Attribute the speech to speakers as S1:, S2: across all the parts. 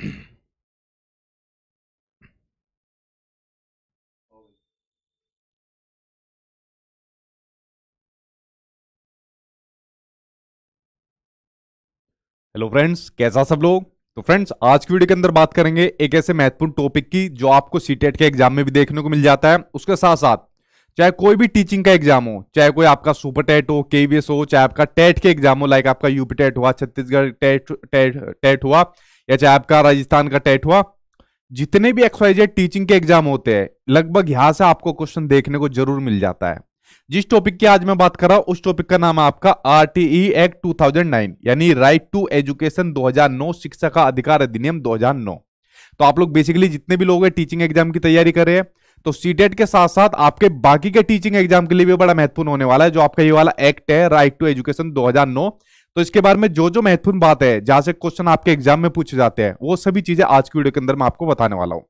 S1: hello friends कैसा सब लोग तो फ्रेंड्स आज की वीडियो के अंदर बात करेंगे एक ऐसे महत्वपूर्ण टॉपिक की जो आपको सीटेट e के एग्जाम में भी देखने को मिल जाता है उसके साथ साथ चाहे कोई भी टीचिंग का एग्जाम हो चाहे कोई आपका सुपर टेट हो केवीएस हो चाहे आपका टेट के एग्जाम हो लाइक आपका यूपी टेट हुआ छत्तीसगढ़ टेट टेट टेट हुआ या चाहे आपका राजस्थान का टेट हुआ जितने भी एक्सवाइजेड टीचिंग के एग्जाम होते हैं लगभग यहां से आपको क्वेश्चन देखने को जरूर मिल जाता है जिस टॉपिक की आज मैं बात कर रहा हूं उस टॉपिक का नाम है आपका आरटीई एक्ट 2009 यानी राइट टू एजुकेशन 2009 शिक्षा का अधिकार अधिनियम 2009 तो आप लोग बेसिकली जितने भी लोग हैं टीचिंग एग्जाम की तैयारी कर रहे हैं तो सीटेट e के साथ साथ आपके बाकी के टीचिंग एग्जाम के लिए भी बड़ा महत्वपूर्ण होने वाला है जो आपका ये वाला एक्ट है राइट टू एजुकेशन दो तो इसके बारे में जो जो महत्वपूर्ण बात है जहां से क्वेश्चन आपके एग्जाम में पूछे जाते हैं वो सभी चीजें आज की वीडियो के अंदर मैं आपको बताने वाला हूं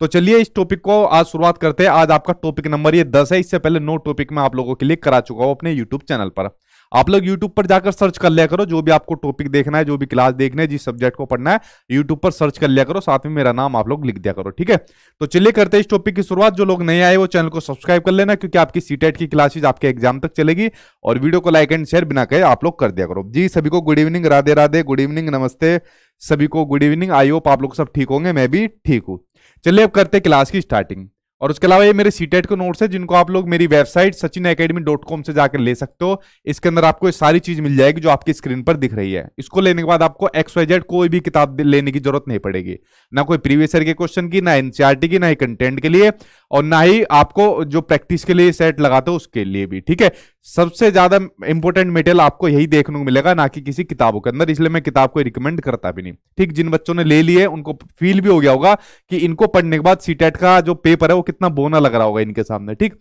S1: तो चलिए इस टॉपिक को आज शुरुआत करते हैं आज आपका टॉपिक नंबर ये दस है इससे पहले नो टॉपिक में आप लोगों के लिए करा चुका हूं अपने यूट्यूब चैनल पर आप लोग यूट्यूब पर जाकर सर्च कर लिया करो जो भी आपको टॉपिक देखना है जो भी क्लास देखना है जिस सब्जेक्ट को पढ़ना है यूट्यूब पर सर्च कर लिया करो साथ में मेरा नाम आप लोग लिख दिया करो ठीक है तो चलिए करते हैं इस टॉपिक की शुरुआत जो लोग नए आए वो चैनल को सब्सक्राइब कर लेना क्योंकि आपकी सीटेट e की क्लासेज आपके एग्जाम तक चलेगी और वीडियो को लाइक एंड शेयर बिना कहे आप लोग कर दिया करो जी सभी को good evening Radhe Radhe good evening नमस्ते सभी को गुड इवनिंग आई होप आप लोग सब ठीक होंगे मैं भी ठीक हूँ चलिए अब करते क्लास की स्टार्टिंग और उसके अलावा ये मेरे सी टेट e के नोट्स है जिनको आप लोग मेरी website Sachin academy dot com से जाकर ले सकते हो इसके अंदर आपको सारी चीज मिल जाएगी जो आपकी स्क्रीन पर दिख रही है इसको लेने के बाद आपको एक्स वाई जेड कोई भी किताब लेने की जरूरत नहीं पड़ेगी ना कोई प्रीवियस ईयर के क्वेश्चन की ना एनसीआरटी e की ना ही कंटेंट के लिए और ना ही आपको जो प्रैक्टिस के लिए सेट लगाते हो उसके लिए भी ठीक है सबसे ज्यादा इंपॉर्टेंट मेटेरियल आपको यही देखने को मिलेगा ना कि किसी किताबों के अंदर इसलिए मैं किताब को रिकमेंड करता भी नहीं ठीक जिन बच्चों ने ले लिए उनको फील भी हो गया होगा कि इनको पढ़ने के बाद सीटेट e का जो पेपर है वो कितना बोना लग रहा होगा इनके सामने ठीक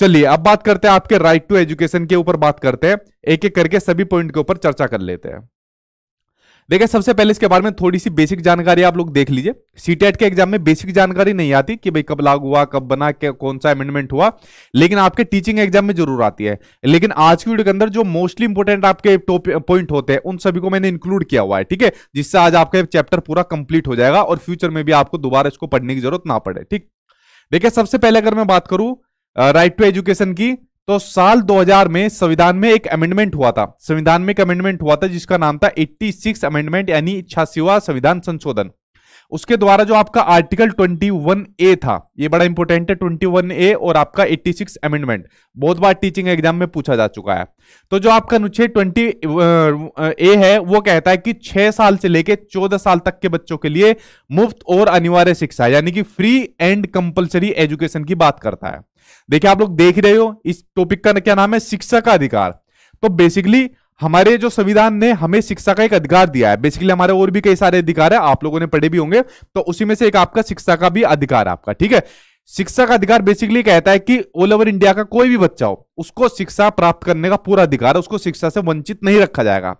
S1: चलिए अब बात करते हैं आपके राइट टू एजुकेशन के ऊपर बात करते हैं एक एक करके सभी पॉइंट के ऊपर चर्चा कर लेते हैं देखिए सबसे पहले इसके बारे में थोड़ी सी बेसिक जानकारी आप लोग देख लीजिए सीटेट के एग्जाम में बेसिक जानकारी नहीं आती कि भाई कब लागू हुआ कब बना क्या कौन सा अमेंडमेंट हुआ लेकिन आपके टीचिंग एग्जाम में जरूर आती है लेकिन आज की वीडियो के अंदर जो मोस्टली इंपोर्टेंट आपके पॉइंट होते हैं उन सभी को मैंने इंक्लूड किया हुआ है ठीक है जिससे आज आपका चैप्टर पूरा कंप्लीट हो जाएगा और फ्यूचर में भी आपको दोबारा इसको पढ़ने की जरूरत ना पड़े ठीक देखिए सबसे पहले अगर मैं बात करूं राइट टू एजुकेशन की तो साल 2000 में संविधान में एक अमेंडमेंट हुआ था संविधान में एक अमेंडमेंट हुआ था जिसका नाम था 86 अमेंडमेंट यानी छासीवा संविधान संशोधन उसके द्वारा जो आपका आर्टिकल 21 ए था ये बड़ा इंपॉर्टेंट है 21 ए और आपका 86 अमेंडमेंट बहुत बार टीचिंग एग्जाम में पूछा जा चुका है तो जो आपका अनुच्छेद 20 ए है वो कहता है कि छह साल से लेकर चौदह साल तक के बच्चों के लिए मुफ्त और अनिवार्य शिक्षा यानी कि फ्री एंड कंपल्सरी एजुकेशन की बात करता है देखिए आप लोग देख रहे हो इस टॉपिक का क्या नाम है शिक्षा का अधिकार तो बेसिकली हमारे जो संविधान ने हमें शिक्षा का एक अधिकार दिया है बेसिकली हमारे और भी कई सारे अधिकार है आप लोगों ने पढ़े भी होंगे तो उसी में से एक आपका शिक्षा का भी अधिकार आपका ठीक है शिक्षा का अधिकार बेसिकली कहता है कि ऑल ओवर इंडिया का कोई भी बच्चा हो उसको शिक्षा प्राप्त करने का पूरा अधिकार है उसको शिक्षा से वंचित नहीं रखा जाएगा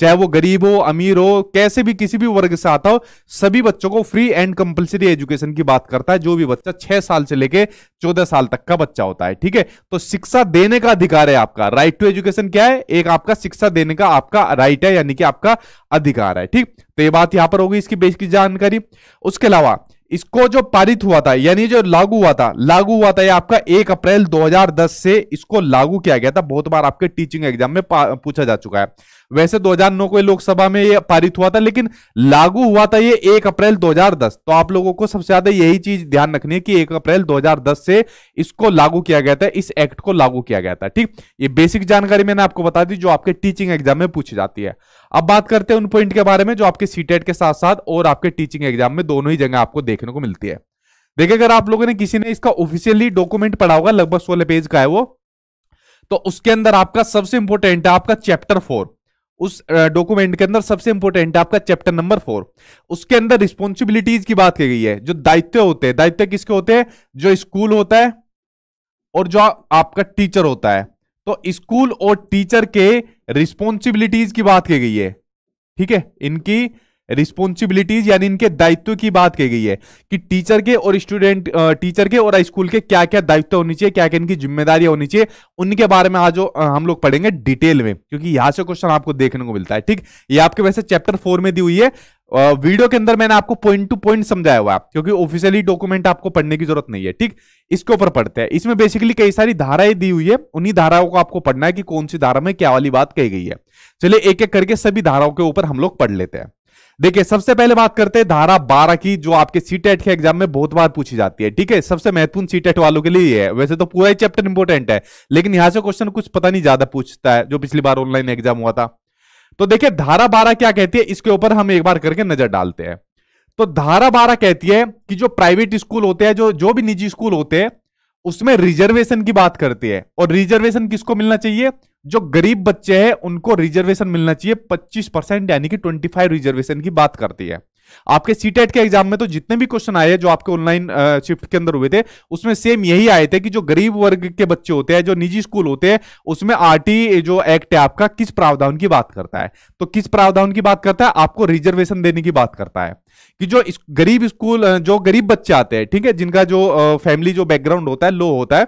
S1: चाहे वो गरीब हो अमीर हो कैसे भी किसी भी वर्ग से आता हो सभी बच्चों को फ्री एंड कंपलसरी एजुकेशन की बात करता है जो भी बच्चा छह साल से लेके चौदह साल तक का बच्चा होता है ठीक है तो शिक्षा देने का अधिकार है आपका राइट टू एजुकेशन क्या है एक आपका शिक्षा देने का आपका राइट है यानी कि आपका अधिकार है ठीक तो ये बात यहां पर होगी इसकी बेसिक जानकारी उसके अलावा इसको जो पारित हुआ था यानी जो लागू हुआ था लागू हुआ था ये आपका एक अप्रैल 2010 से इसको लागू किया गया था बहुत बार आपके टीचिंग एग्जाम में पूछा जा चुका है वैसे 2009 को लोकसभा में ये पारित हुआ था लेकिन लागू हुआ था ये 1 अप्रैल 2010 तो आप लोगों को सबसे ज्यादा यही चीज ध्यान रखनी है कि 1 अप्रैल 2010 से इसको लागू किया गया था इस एक्ट को लागू किया गया था ठीक ये बेसिक जानकारी मैंने आपको बता दी जो आपके टीचिंग एग्जाम में पूछी जाती है अब बात करते हैं उन पॉइंट के बारे में जो आपके सीटेट के साथ साथ और आपके टीचिंग एग्जाम में दोनों ही जगह आपको देखने को मिलती है देखिए अगर आप लोगों ने किसी ने इसका ऑफिशियली डॉक्यूमेंट पढ़ा होगा लगभग सोलह पेज का है वो तो उसके अंदर आपका सबसे इंपोर्टेंट है आपका चैप्टर फोर उस डॉक्यूमेंट के अंदर सबसे इंपोर्टेंट है आपका चैप्टर नंबर फोर उसके अंदर रिस्पॉन्सिबिलिटीज की बात की गई है जो दायित्व होते हैं दायित्व किसके होते हैं जो स्कूल होता है और जो आपका टीचर होता है तो स्कूल और टीचर के रिस्पॉन्सिबिलिटीज की बात की गई है ठीक है इनकी रिस्पॉन्सिबिलिटीज यानी इनके दायित्व की बात की गई है कि टीचर के और स्टूडेंट टीचर के और स्कूल के क्या क्या दायित्व होनी चाहिए क्या क्या इनकी जिम्मेदारी होनी चाहिए उनके बारे में आज हम लोग पढ़ेंगे डिटेल में क्योंकि यहां से क्वेश्चन आपको देखने को मिलता है ठीक ये आपके वैसे चैप्टर फोर में दी हुई है वीडियो के अंदर मैंने आपको पॉइंट टू पॉइंट समझाया हुआ क्योंकि ऑफिशियली डॉक्यूमेंट आपको पढ़ने की जरूरत नहीं है ठीक इसके ऊपर पढ़ते हैं इसमें बेसिकली कई सारी धाराएं दी हुई है उन्हीं धाराओं को आपको पढ़ना है कि कौन सी धारा में क्या वाली बात कही गई है चलिए एक एक करके सभी धाराओं के ऊपर हम लोग पढ़ लेते हैं देखिए सबसे पहले बात करते हैं धारा बारह की जो आपके सीटेट e के एग्जाम में बहुत बार पूछी जाती है ठीक है सबसे महत्वपूर्ण सीटेट e वालों के लिए है वैसे तो पूरा ही चैप्टर इंपोर्टेंट है लेकिन यहां से क्वेश्चन कुछ पता नहीं ज्यादा पूछता है जो पिछली बार ऑनलाइन एग्जाम हुआ था तो देखिये धारा बारह क्या कहती है इसके ऊपर हम एक बार करके नजर डालते हैं तो धारा बारह कहती है कि जो प्राइवेट स्कूल होते हैं जो जो भी निजी स्कूल होते हैं उसमें रिजर्वेशन की बात करती है और रिजर्वेशन किसको मिलना चाहिए जो गरीब बच्चे हैं उनको रिजर्वेशन मिलना चाहिए 25 परसेंट यानी कि 25 रिजर्वेशन की बात करती है आपके सीटेट e के एग्जाम में तो जितने भी क्वेश्चन आए जो आपके ऑनलाइन शिफ्ट के अंदर हुए थे उसमें सेम यही आए थे कि जो गरीब वर्ग के बच्चे होते हैं जो निजी स्कूल होते हैं उसमें आरटी जो एक्ट है आपका किस प्रावधान की बात करता है तो किस प्रावधान की बात करता है आपको रिजर्वेशन देने की बात करता है कि जो गरीब स्कूल जो गरीब बच्चे आते हैं ठीक है जिनका जो फैमिली जो बैकग्राउंड होता है लो होता है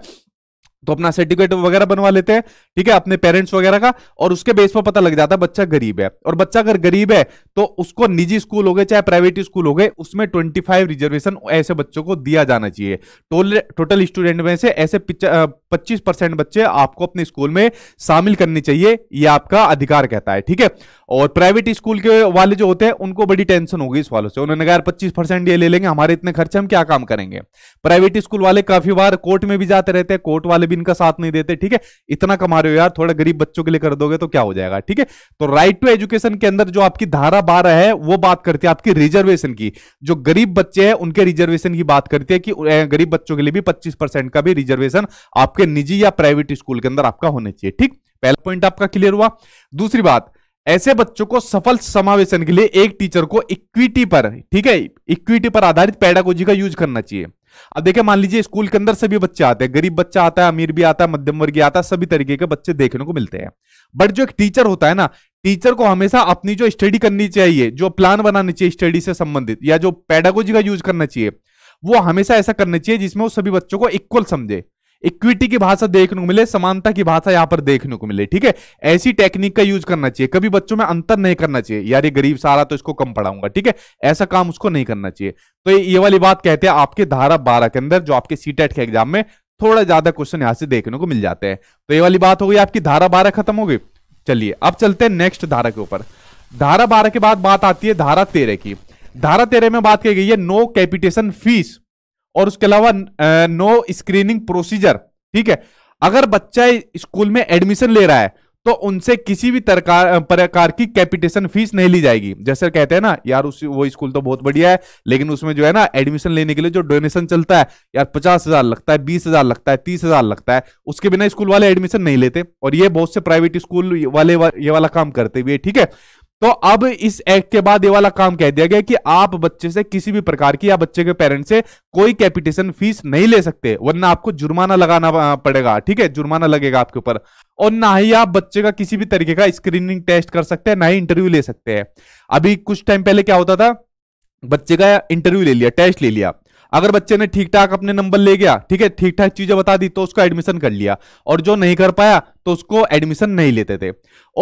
S1: तो अपना सर्टिफिकेट वगैरह बनवा लेते हैं ठीक है अपने पेरेंट्स वगैरह का और उसके बेस पर पता लग जाता है बच्चा गरीब है और बच्चा अगर गरीब है तो उसको निजी स्कूल हो गए चाहे प्राइवेट स्कूल हो गए उसमें 25 रिजर्वेशन ऐसे बच्चों को दिया जाना चाहिए टोटल स्टूडेंट में से ऐसे पच्चीस परसेंट बच्चे आपको अपने स्कूल में शामिल करनी चाहिए यह आपका अधिकार कहता है ठीक है और प्राइवेट स्कूल के वाले जो होते हैं उनको बड़ी टेंशन होगी इस वालों से उन्होंने कहा पच्चीस परसेंट ये ले लेंगे हमारे इतने खर्चे हम क्या काम करेंगे प्राइवेट स्कूल वाले काफी बार कोर्ट में भी जाते रहते हैं कोर्ट वाले भी इनका साथ नहीं देते ठीक है इतना कमा रहे हो यार थोड़ा गरीब बच्चों के लिए कर दोगे तो क्या हो जाएगा ठीक है तो राइट टू एजुकेशन के अंदर जो आपकी धारा बारह है वो बात करती है आपकी रिजर्वेशन की जो गरीब बच्चे हैं उनके रिजर्वेशन की बात करती है कि गरीब बच्चों के लिए भी पच्चीस का भी रिजर्वेशन आपके निजी या प्राइवेट स्कूल के अंदर आपका होना चाहिए ठीक पहला पॉइंट आपका क्लियर हुआ दूसरी बात ऐसे बच्चों को सफल समावेशन के लिए एक टीचर को इक्विटी पर ठीक है इक्विटी पर आधारित पैडागोजी का यूज करना चाहिए अब देखिए मान लीजिए स्कूल के अंदर सभी बच्चे आते हैं गरीब बच्चा आता है अमीर भी आता है मध्यम वर्गीय आता है सभी तरीके के बच्चे देखने को मिलते हैं बट जो एक टीचर होता है ना टीचर को हमेशा अपनी जो स्टडी करनी चाहिए जो प्लान बनानी चाहिए स्टडी से संबंधित या जो पैडागोजी का यूज करना चाहिए वो हमेशा ऐसा करना चाहिए जिसमें वो सभी बच्चों को इक्वल समझे इक्विटी की भाषा देखने को मिले समानता की भाषा यहां पर देखने को मिले ठीक है ऐसी टेक्निक का यूज करना चाहिए कभी बच्चों में अंतर नहीं करना चाहिए यार ये गरीब सारा तो इसको कम पढ़ाऊंगा ठीक है ऐसा काम उसको नहीं करना चाहिए तो ये वाली बात कहते हैं आपके धारा बारह के अंदर जो आपके सी e के एग्जाम में थोड़ा ज्यादा क्वेश्चन यहां से देखने को मिल जाते हैं तो ये वाली बात हो गई आपकी धारा बारह खत्म हो गई चलिए अब चलते हैं नेक्स्ट धारा के ऊपर धारा बारह के बाद बात आती है धारा तेरह की धारा तेरह में बात की गई है नो कैपिटेशन फीस और उसके अलावा नो स्क्रीनिंग प्रोसीजर ठीक है अगर बच्चा स्कूल में एडमिशन ले रहा है तो उनसे किसी भी प्रकार की कैपिटेशन फीस नहीं ली जाएगी जैसे कहते हैं ना यार उस वो स्कूल तो बहुत बढ़िया है लेकिन उसमें जो है ना एडमिशन लेने के लिए जो डोनेशन चलता है यार पचास हजार लगता है बीस हजार लगता है तीस हजार लगता है उसके बिना स्कूल वाले एडमिशन नहीं लेते और ये बहुत से प्राइवेट स्कूल वाले वा, ये वाला काम करते हुए ठीक है तो अब इस एक्ट के बाद ये वाला काम कह दिया गया कि आप बच्चे से किसी भी प्रकार की या बच्चे के पेरेंट से कोई कैपिटेशन फीस नहीं ले सकते वरना आपको जुर्माना लगाना पड़ेगा ठीक है जुर्माना लगेगा आपके ऊपर और ना ही आप बच्चे का किसी भी तरीके का स्क्रीनिंग टेस्ट कर सकते हैं ना ही इंटरव्यू ले सकते हैं अभी कुछ टाइम पहले क्या होता था बच्चे का इंटरव्यू ले लिया टेस्ट ले लिया अगर बच्चे ने ठीक ठाक अपने नंबर ले गया ठीक है ठीक ठाक चीजें बता दी तो उसका एडमिशन कर लिया और जो नहीं कर पाया तो उसको एडमिशन नहीं लेते थे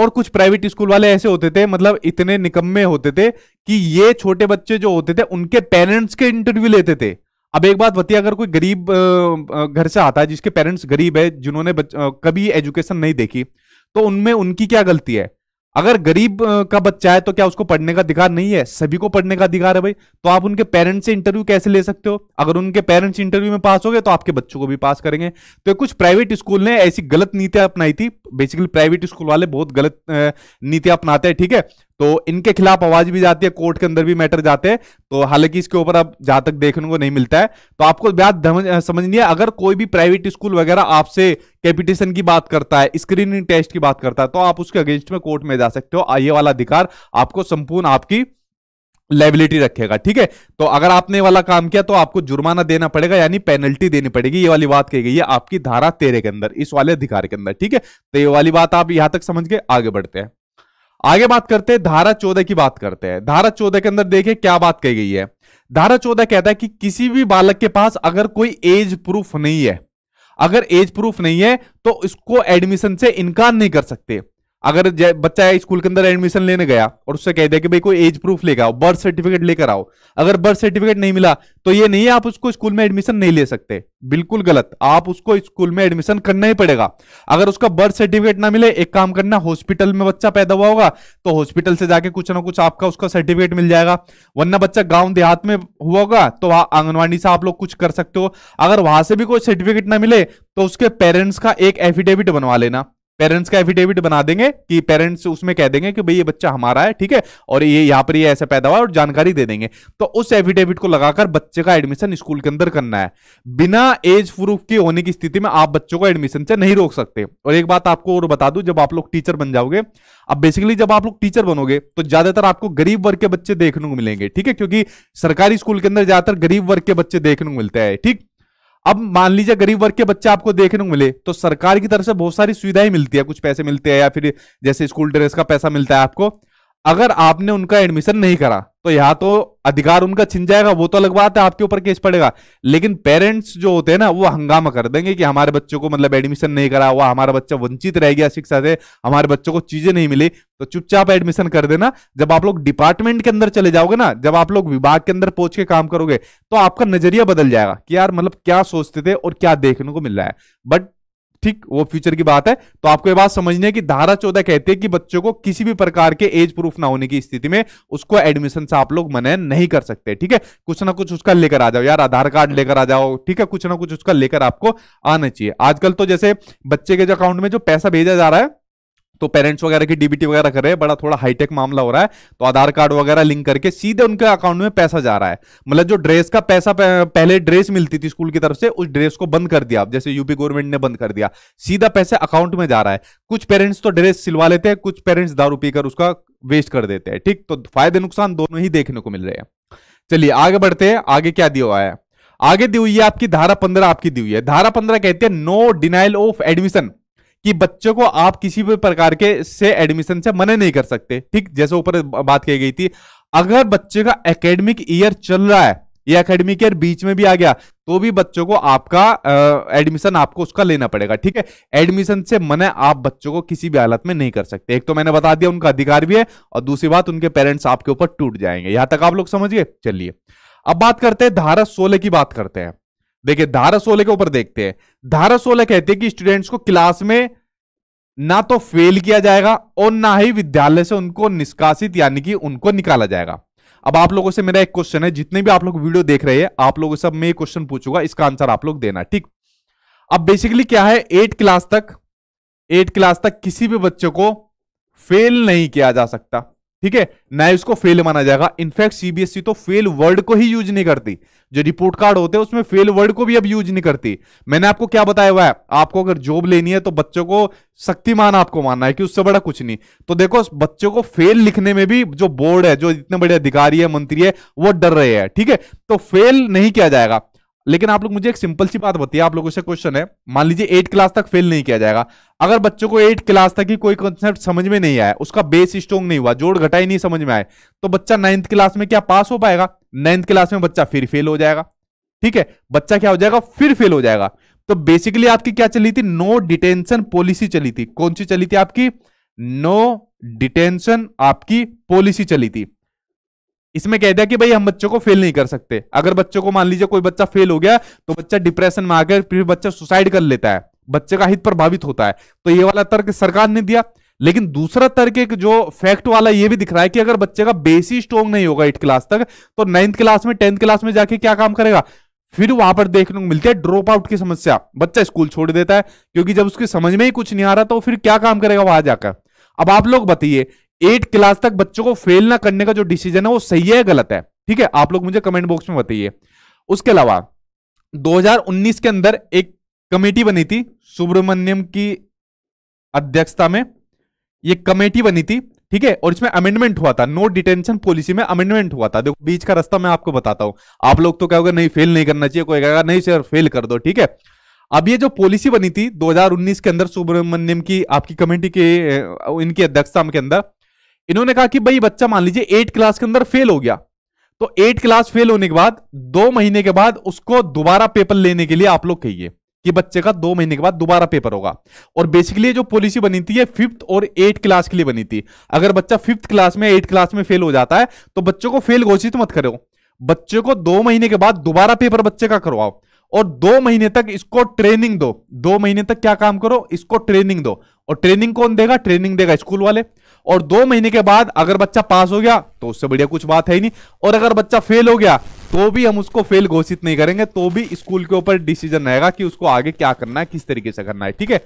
S1: और कुछ प्राइवेट स्कूल वाले ऐसे होते थे मतलब इतने निकम्मे होते थे कि ये छोटे बच्चे जो होते थे उनके पेरेंट्स के इंटरव्यू लेते थे अब एक बात बताइए अगर कोई गरीब घर से आता है जिसके पेरेंट्स गरीब है जिन्होंने कभी एजुकेशन नहीं देखी तो उनमें उनकी क्या गलती है अगर गरीब का बच्चा है तो क्या उसको पढ़ने का अधिकार नहीं है सभी को पढ़ने का अधिकार है भाई तो आप उनके पेरेंट्स से इंटरव्यू कैसे ले सकते हो अगर उनके पेरेंट्स इंटरव्यू में पास हो गए तो आपके बच्चों को भी पास करेंगे तो कुछ प्राइवेट स्कूल ने ऐसी गलत नीतियां अपनाई थी बेसिकली प्राइवेट स्कूल वाले बहुत गलत नीतियां अपनाते हैं ठीक है तो इनके खिलाफ आवाज भी जाती है कोर्ट के अंदर भी मैटर जाते हैं तो हालांकि इसके ऊपर अब जहां तक देखने को नहीं मिलता है तो आपको बात समझनी है अगर कोई भी प्राइवेट स्कूल वगैरह आपसे कैपिटेशन की बात करता है स्क्रीनिंग टेस्ट की बात करता है तो आप उसके अगेंस्ट में कोर्ट में जा सकते हो ये वाला अधिकार आपको संपूर्ण आपकी लाइबिलिटी रखेगा ठीक है तो अगर आपने वाला काम किया तो आपको जुर्माना देना पड़ेगा यानी पेनल्टी देनी पड़ेगी ये वाली बात कही गई है आपकी धारा तेरह के अंदर इस वाले अधिकार के अंदर ठीक है तो ये वाली बात आप यहां तक समझ के आगे बढ़ते हैं आगे बात करते हैं धारा चौदह की बात करते हैं धारा चौदह के अंदर देखे क्या बात कही गई है धारा चौदह कहता है कि किसी भी बालक के पास अगर कोई एज प्रूफ नहीं है अगर एज प्रूफ नहीं है तो इसको एडमिशन से इनकार नहीं कर सकते अगर बच्चा स्कूल के अंदर एडमिशन लेने गया और उससे कह दिया कि भाई कोई एज प्रूफ लेकर आओ बर्थ सर्टिफिकेट लेकर आओ अगर बर्थ सर्टिफिकेट नहीं मिला तो ये नहीं आप उसको स्कूल में एडमिशन नहीं ले सकते बिल्कुल गलत आप उसको स्कूल में एडमिशन करना ही पड़ेगा अगर उसका बर्थ सर्टिफिकेट ना मिले एक काम करना हॉस्पिटल में बच्चा पैदा हुआ होगा तो हॉस्पिटल से जाके कुछ ना कुछ आपका उसका सर्टिफिकेट मिल जाएगा वरना बच्चा गांव देहात में हुआ होगा तो वहां आंगनबाड़ी से आप लोग कुछ कर सकते हो अगर वहां से भी कोई सर्टिफिकेट ना मिले तो उसके पेरेंट्स का एक एफिडेविट बनवा लेना पेरेंट्स का एफिडेविट बना देंगे कि पेरेंट्स उसमें कह देंगे कि भाई ये बच्चा हमारा है ठीक है और ये यहाँ पर ये ऐसा पैदा हुआ और जानकारी दे देंगे तो उस एफिडेविट को लगाकर बच्चे का एडमिशन स्कूल के अंदर करना है बिना एज प्रूफ के होने की स्थिति में आप बच्चों को एडमिशन से नहीं रोक सकते और एक बात आपको और बता दू जब आप लोग टीचर बन जाओगे अब बेसिकली जब आप लोग टीचर बनोगे तो ज्यादातर आपको गरीब वर्ग के बच्चे देखने को मिलेंगे ठीक है क्योंकि सरकारी स्कूल के अंदर ज्यादातर गरीब वर्ग के बच्चे देखने को मिलते हैं ठीक अब मान लीजिए गरीब वर्ग के बच्चे आपको देखने को मिले तो सरकार की तरफ से बहुत सारी सुविधाएं मिलती है कुछ पैसे मिलते हैं या फिर जैसे स्कूल ड्रेस का पैसा मिलता है आपको अगर आपने उनका एडमिशन नहीं करा तो यहाँ तो अधिकार उनका छिन जाएगा वो तो अलग बात है आपके ऊपर केस पड़ेगा लेकिन पेरेंट्स जो होते हैं ना वो हंगामा कर देंगे कि हमारे बच्चों को मतलब एडमिशन नहीं करा हुआ हमारा बच्चा वंचित रह गया शिक्षा से हमारे बच्चों को चीजें नहीं मिली तो चुपचाप एडमिशन कर देना जब आप लोग डिपार्टमेंट के अंदर चले जाओगे ना जब आप लोग विभाग के अंदर पहुंच के काम करोगे तो आपका नजरिया बदल जाएगा कि यार मतलब क्या सोचते थे और क्या देखने को मिल रहा है बट ठीक वो फ्यूचर की बात है तो आपको ये बात समझने की धारा चौदह कहते हैं कि बच्चों को किसी भी प्रकार के एज प्रूफ ना होने की स्थिति में उसको एडमिशन से आप लोग मना नहीं कर सकते ठीक है कुछ ना कुछ उसका लेकर आ जाओ यार आधार कार्ड लेकर आ जाओ ठीक है कुछ ना कुछ उसका लेकर आपको आना चाहिए आजकल तो जैसे बच्चे के जो अकाउंट में जो पैसा भेजा जा रहा है तो पेरेंट्स वगैरह की डीबीटी वगैरह कर रहे हैं बड़ा थोड़ा हाईटेक मामला हो रहा है तो आधार कार्ड वगैरह लिंक करके सीधे उनके अकाउंट में पैसा जा रहा है मतलब जो ड्रेस का पैसा पहले ड्रेस मिलती थी स्कूल की तरफ से उस ड्रेस को बंद कर दिया जैसे यूपी गवर्नमेंट ने बंद कर दिया सीधा पैसे अकाउंट में जा रहा है कुछ पेरेंट्स तो ड्रेस सिलवा लेते हैं कुछ पेरेंट्स दारू पीकर उसका वेस्ट कर देते हैं ठीक तो फायदे नुकसान दोनों ही देखने को मिल रहे हैं चलिए आगे बढ़ते हैं आगे क्या दिया हुआ है आगे दी हुई है आपकी धारा पंद्रह आपकी दी हुई है धारा पंद्रह कहती है नो डिनाइल ऑफ एडमिशन कि बच्चों को आप किसी भी प्रकार के से एडमिशन से मना नहीं कर सकते ठीक जैसे ऊपर बात कही गई थी अगर बच्चे का एकेडमिक ईयर चल रहा है या एकेडमिक ईयर बीच में भी आ गया तो भी बच्चों को आपका एडमिशन आपको उसका लेना पड़ेगा ठीक है एडमिशन से मना आप बच्चों को किसी भी हालत में नहीं कर सकते एक तो मैंने बता दिया उनका अधिकार भी है और दूसरी बात उनके पेरेंट्स आपके ऊपर टूट जाएंगे यहां तक आप लोग समझिए चलिए अब बात करते हैं धारा सोलह की बात करते हैं देखिए धारा सोलह के ऊपर देखते हैं धारा सोलह कहती है कि स्टूडेंट्स को क्लास में ना तो फेल किया जाएगा और ना ही विद्यालय से उनको निष्कासित यानी कि उनको निकाला जाएगा अब आप लोगों से मेरा एक क्वेश्चन है जितने भी आप लोग वीडियो देख रहे हैं आप लोगों से मैं क्वेश्चन पूछूंगा इसका आंसर आप लोग देना ठीक अब बेसिकली क्या है एट क्लास तक एट क्लास तक किसी भी बच्चे को फेल नहीं किया जा सकता ठीक है ना इसको फेल माना जाएगा इनफैक्ट सीबीएसई e तो फेल वर्ड को ही यूज नहीं करती जो रिपोर्ट कार्ड होते हैं उसमें फेल वर्ड को भी अब यूज नहीं करती मैंने आपको क्या बताया हुआ है आपको अगर जॉब लेनी है तो बच्चों को शक्तिमान आपको मानना है कि उससे बड़ा कुछ नहीं तो देखो बच्चों को फेल लिखने में भी जो बोर्ड है जो इतने बड़े अधिकारी है मंत्री है वो डर रहे हैं ठीक है तो फेल नहीं किया जाएगा लेकिन आप लोग मुझे एक सिंपल सी बात बताइए आप लोगों से क्वेश्चन है मान लीजिए एट क्लास तक फेल नहीं किया जाएगा अगर बच्चों को एट क्लास तक ही कोई कॉन्सेप्ट समझ में नहीं आया उसका बेस स्ट्रॉन्ग नहीं हुआ जोड़ घटाई नहीं समझ में आए तो बच्चा नाइन्थ क्लास में क्या पास हो पाएगा नाइन्थ क्लास में बच्चा फिर फेल हो जाएगा ठीक है बच्चा क्या हो जाएगा फिर फेल हो जाएगा तो बेसिकली आपकी क्या चली थी नो डिटेंशन पॉलिसी चली थी कौन सी चली थी आपकी नो डिटेंशन आपकी पॉलिसी चली थी इसमें कह दिया कि भाई हम बच्चों को फेल नहीं कर सकते अगर बच्चों को मान लीजिए कोई बच्चा फेल हो गया तो बच्चा डिप्रेशन में आकर फिर बच्चा सुसाइड कर लेता है बच्चे का हित प्रभावित होता है तो ये वाला तर्क सरकार ने दिया लेकिन दूसरा तर्क एक जो फैक्ट वाला ये भी दिख रहा है कि अगर बच्चे का बेसिक स्ट्रॉन्ग नहीं होगा एट क्लास तक तो नाइन्थ क्लास में टेंथ क्लास में जाके क्या काम करेगा फिर वहां पर देखने को मिलती है ड्रॉप आउट की समस्या बच्चा स्कूल छोड़ देता है क्योंकि जब उसकी समझ में ही कुछ नहीं आ रहा तो फिर क्या काम करेगा वहां जाकर अब आप लोग बताइए एट क्लास तक बच्चों को फेल ना करने का जो डिसीजन है वो सही है गलत है ठीक है आप लोग मुझे कमेंट बॉक्स में बताइए उसके अलावा 2019 के अंदर एक कमेटी बनी थी सुब्रमण्यम की अध्यक्षता में ये कमेटी बनी थी ठीक है और इसमें अमेंडमेंट हुआ था नो डिटेंशन पॉलिसी में अमेंडमेंट हुआ था देखो बीच का रास्ता मैं आपको बताता हूं आप लोग तो कहोगे नहीं फेल नहीं करना चाहिए कोई कहेगा नहीं सर फेल कर दो ठीक है अब ये जो पॉलिसी बनी थी 2019 के अंदर सुब्रमण्यम की आपकी कमेटी के इनकी अध्यक्षता के अंदर इन्होंने कहा कि भाई बच्चा मान लीजिए एट क्लास के अंदर फेल हो गया तो एट क्लास फेल होने के बाद दो महीने के बाद उसको दोबारा पेपर लेने के लिए आप लोग कहिए कि बच्चे का दो महीने के बाद दोबारा पेपर होगा और बेसिकली जो पॉलिसी बनी थी ये फिफ्थ और एट क्लास के लिए बनी थी अगर बच्चा फिफ्थ क्लास में एट क्लास में फेल हो जाता है तो बच्चों को फेल घोषित मत करो बच्चे को दो महीने के बाद दोबारा पेपर बच्चे का करवाओ और दो महीने तक इसको ट्रेनिंग दो दो महीने तक क्या काम करो इसको ट्रेनिंग दो और ट्रेनिंग कौन देगा ट्रेनिंग देगा स्कूल वाले और दो महीने के बाद अगर बच्चा पास हो गया तो उससे बढ़िया कुछ बात है ही नहीं और अगर बच्चा फेल हो गया तो भी हम उसको फेल घोषित नहीं करेंगे तो भी स्कूल के ऊपर डिसीजन रहेगा कि उसको आगे क्या करना है किस तरीके से करना है ठीक है